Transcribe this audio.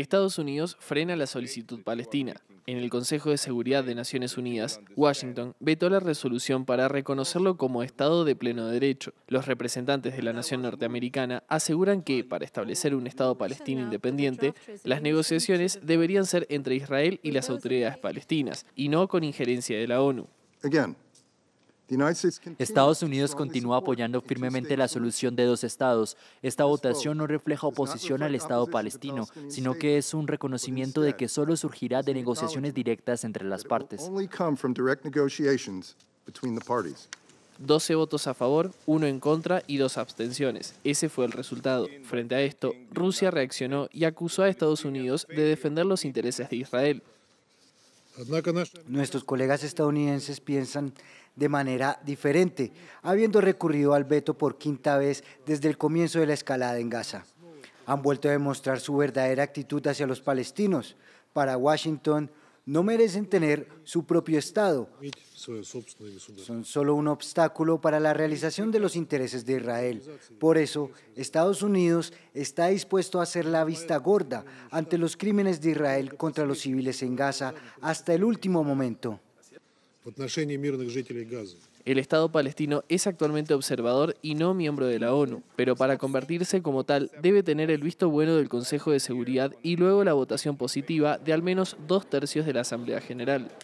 Estados Unidos frena la solicitud palestina. En el Consejo de Seguridad de Naciones Unidas, Washington vetó la resolución para reconocerlo como Estado de pleno derecho. Los representantes de la nación norteamericana aseguran que, para establecer un Estado palestino independiente, las negociaciones deberían ser entre Israel y las autoridades palestinas, y no con injerencia de la ONU. Estados Unidos continúa apoyando firmemente la solución de dos estados. Esta votación no refleja oposición al Estado palestino, sino que es un reconocimiento de que solo surgirá de negociaciones directas entre las partes. 12 votos a favor, 1 en contra y 2 abstenciones. Ese fue el resultado. Frente a esto, Rusia reaccionó y acusó a Estados Unidos de defender los intereses de Israel. Nuestros colegas estadounidenses piensan de manera diferente, habiendo recurrido al veto por quinta vez desde el comienzo de la escalada en Gaza. Han vuelto a demostrar su verdadera actitud hacia los palestinos. Para Washington, no merecen tener su propio Estado. Son solo un obstáculo para la realización de los intereses de Israel. Por eso, Estados Unidos está dispuesto a hacer la vista gorda ante los crímenes de Israel contra los civiles en Gaza hasta el último momento. El Estado palestino es actualmente observador y no miembro de la ONU, pero para convertirse como tal debe tener el visto bueno del Consejo de Seguridad y luego la votación positiva de al menos dos tercios de la Asamblea General.